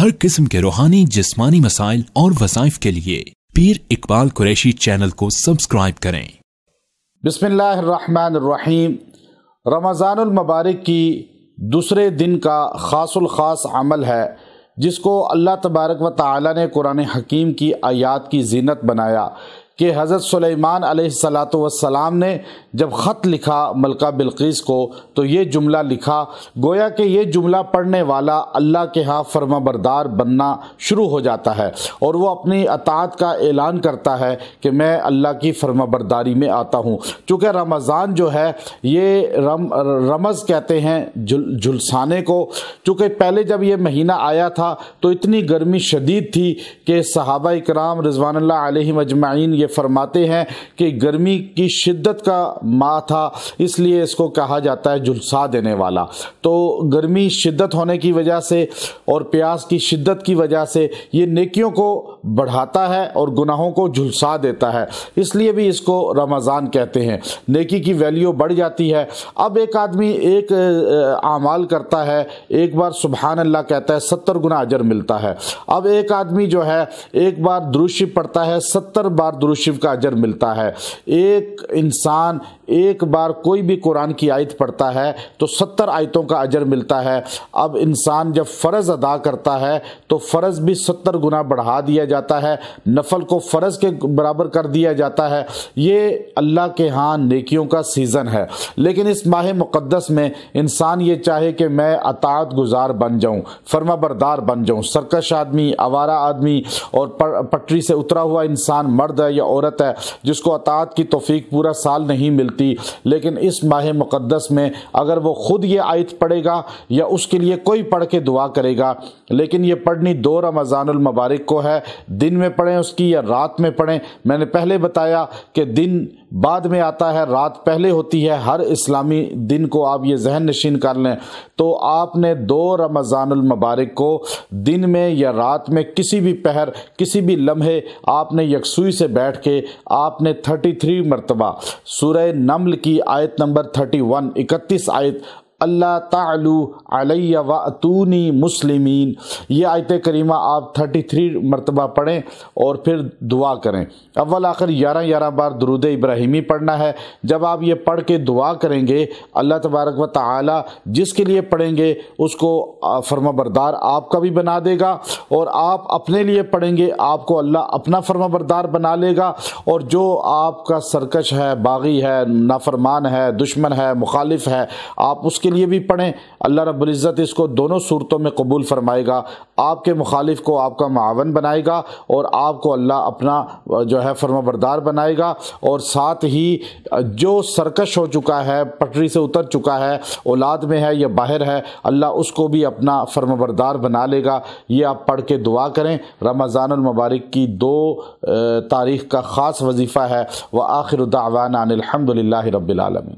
हर किस्म के रूहानी जिस्मानी मसाइल और वसाइफ के लिए पीर इकबाल कुरैशी चैनल को सब्सक्राइब करें बिस्मिल्लाहिर्रहमानिर्रहीम रमज़ानमबारक की दूसरे दिन का खासुल ख़ास अमल है जिसको अल्लाह तबारक व ताली ने कुरान हकीम की आयात की जीनत बनाया कि हज़रत सुलेमान सलाम ने जब ख़त लिखा मलका बिल्किस को तो ये जुमला लिखा गोया कि ये जुमला पढ़ने वाला अल्लाह के यहाँ फर्मा बरदार बनना शुरू हो जाता है और वह अपनी अतात का ऐलान करता है कि मैं अल्लाह की फर्मा बरदारी में आता हूँ चूँकि रमज़ान जो है ये रम रमज़ कहते हैं जुल को चूँकि पहले जब यह महीना आया था तो इतनी गर्मी शदीद थी कि सहाबा इक्राम रजवान मजमाइन ये फरमाते हैं कि गर्मी की शिद्दत का माह था इसलिए इसको कहा जाता है झुलसा देने वाला तो गर्मी शिद्दत होने की वजह से और प्यास की शिद्दत की वजह से ये नेकियों को बढ़ाता है और गुनाहों को झुलसा देता है इसलिए भी इसको रमज़ान कहते हैं नेकी की वैल्यू बढ़ जाती है अब एक आदमी एक आमाल करता है एक बार सुबहान अल्लाह कहता है सत्तर गुना अजर मिलता है अब एक आदमी जो है एक बार दृश्य पड़ता है सत्तर बार गुरु शिव का अजर मिलता है एक इंसान एक बार कोई भी कुरान की आयत पढ़ता है तो सत्तर आयतों का अजर मिलता है अब इंसान जब फ़र्ज़ अदा करता है तो फ़र्ज़ भी सत्तर गुना बढ़ा दिया जाता है नफल को फ़र्ज़ के बराबर कर दिया जाता है ये अल्लाह के यहाँ नेकियों का सीज़न है लेकिन इस माह मुक़दस में इंसान ये चाहे कि मैं अतात गुजार बन जाऊँ फर्माबरदार बन जाऊँ सरकश आदमी आवारा आदमी और पटरी से उतरा हुआ इंसान मर्द है या औरत है जिसको अतात की तोफ़ी पूरा साल नहीं मिलती लेकिन इस माह मुक़दस में अगर वो ख़ुद ये आयत पढ़ेगा या उसके लिए कोई पढ़ के दुआ करेगा लेकिन ये पढ़नी दो रमज़ानमबारक को है दिन में पढ़ें उसकी या रात में पढ़ें मैंने पहले बताया कि दिन बाद में आता है रात पहले होती है हर इस्लामी दिन को आप ये जहन नशीन कर लें तो आपने दो रमज़ानमबारक को दिन में या रात में किसी भी पहर किसी भी लम्हे आपने यकसुई से बैठ के आपने थर्टी थ्री मरतबा सूर्य नमल की आयत नंबर थर्टी वन इकतीस आयत अल्लाह तालू अलैया अतूनी मुस्लिमीन ये आयत करीमा आप थर्टी थ्री मरतबा पढ़ें और फिर दुआ करें अव्वल आखिर ग्यारह ग्यारह बार दरुद इब्राहिमी पढ़ना है जब आप ये पढ़ के दुआ करेंगे अल्लाह तबारक व ताली जिसके लिए पढ़ेंगे उसको फर्मा बरदार आपका भी बना देगा और आप अपने लिए पढ़ेंगे आपको अल्लाह अपना फर्मा बरदार बना लेगा और जो आपका सरकश है बागी है नाफरमान है दुश्मन है मुखालिफ है आप उसके के लिए भी पढ़ें अल्लाह रबुल्ज़त इसको दोनों सूरतों में कबूल फ़रमाएगा आपके मुखालिफ को आपका मावन बनाएगा और आपको अल्लाह अपना जो है फर्माबरदार बनाएगा और साथ ही जो सरकश हो चुका है पटरी से उतर चुका है औलाद में है या बाहर है अल्लाह उसको भी अपना फर्माबरदार बना लेगा ये आप पढ़ के दुआ करें रमज़ानमबारक की दो तारीख का ख़ास वजीफ़ा है व आखिर दावाना अनिलहमदिल्ला रबालमीन